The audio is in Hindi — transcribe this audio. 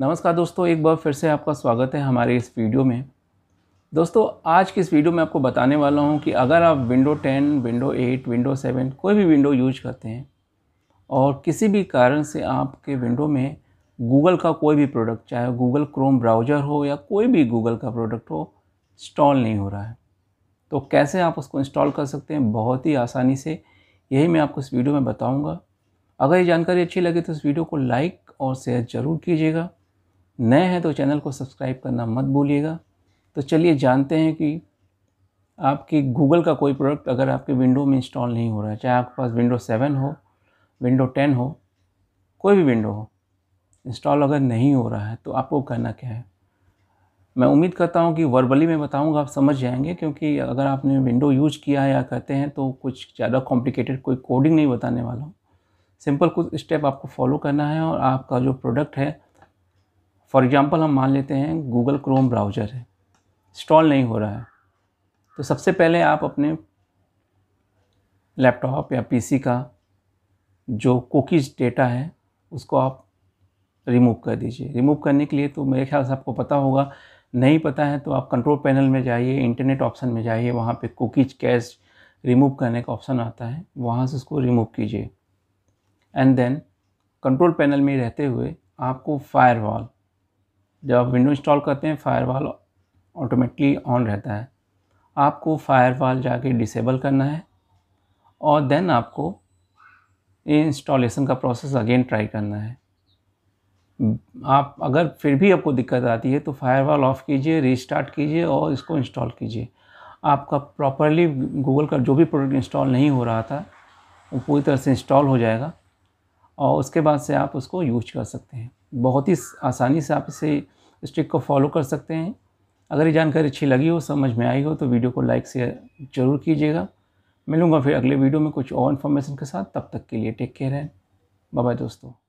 नमस्कार दोस्तों एक बार फिर से आपका स्वागत है हमारे इस वीडियो में दोस्तों आज की इस वीडियो में आपको बताने वाला हूँ कि अगर आप विंडो 10, विंडो 8, विंडो 7 कोई भी विंडो यूज करते हैं और किसी भी कारण से आपके विंडो में गूगल का कोई भी प्रोडक्ट चाहे गूगल क्रोम ब्राउज़र हो या कोई भी गूगल का प्रोडक्ट हो इंस्टॉल नहीं हो रहा है तो कैसे आप उसको इंस्टॉल कर सकते हैं बहुत ही आसानी से यही मैं आपको इस वीडियो में बताऊंगा अगर ये जानकारी अच्छी लगे तो इस वीडियो को लाइक और शेयर ज़रूर कीजिएगा नए हैं तो चैनल को सब्सक्राइब करना मत भूलिएगा तो चलिए जानते हैं कि आपकी गूगल का कोई प्रोडक्ट अगर आपके विंडो में इंस्टॉल नहीं हो रहा है चाहे आपके पास विंडो सेवन हो विंडो टेन हो कोई भी विंडो हो इंस्टॉल अगर नहीं हो रहा है तो आपको करना क्या है मैं उम्मीद करता हूँ कि वर्बली मैं बताऊँगा आप समझ जाएंगे क्योंकि अगर आपने विंडो यूज किया है या करते हैं तो कुछ ज़्यादा कॉम्प्लिकेटेड कोई कोडिंग नहीं बताने वाला हूँ सिंपल कुछ स्टेप आपको फॉलो करना है और आपका जो प्रोडक्ट है फॉर एग्ज़ाम्पल हम मान लेते हैं गूगल क्रोम ब्राउज़र है इंस्टॉल नहीं हो रहा है तो सबसे पहले आप अपने लैपटॉप या पीसी का जो कुकीज डेटा है उसको आप रिमूव कर दीजिए रिमूव करने के लिए तो मेरे ख्याल से आपको पता होगा नहीं पता है तो आप कंट्रोल पैनल में जाइए इंटरनेट ऑप्शन में जाइए वहाँ पे कुकीज कैश रिमूव करने का ऑप्शन आता है वहाँ से उसको रिमूव कीजिए एंड देन कंट्रोल पैनल में रहते हुए आपको फायरवॉल जब आप विंडो इंस्टॉल करते हैं फायरवॉल ऑटोमेटिकली ऑन रहता है आपको फायरवॉल जाके डिसेबल करना है और देन आपको इंस्टॉलेशन का प्रोसेस अगेन ट्राई करना है आप अगर फिर भी आपको दिक्कत आती है तो फायरवॉल ऑफ़ कीजिए रीस्टार्ट कीजिए और इसको इंस्टॉल कीजिए आपका प्रॉपरली गूगल का जो भी प्रोडक्ट इंस्टॉल नहीं हो रहा था वो पूरी तरह से इंस्टॉल हो जाएगा और उसके बाद से आप उसको यूज कर सकते हैं बहुत ही आसानी से आप इसे स्टिक को फॉलो कर सकते हैं अगर ये जानकारी अच्छी लगी हो समझ में आई हो तो वीडियो को लाइक शेयर जरूर कीजिएगा मिलूंगा फिर अगले वीडियो में कुछ और इन्फॉर्मेशन के साथ तब तक के लिए टेक केयर है बाय दोस्तों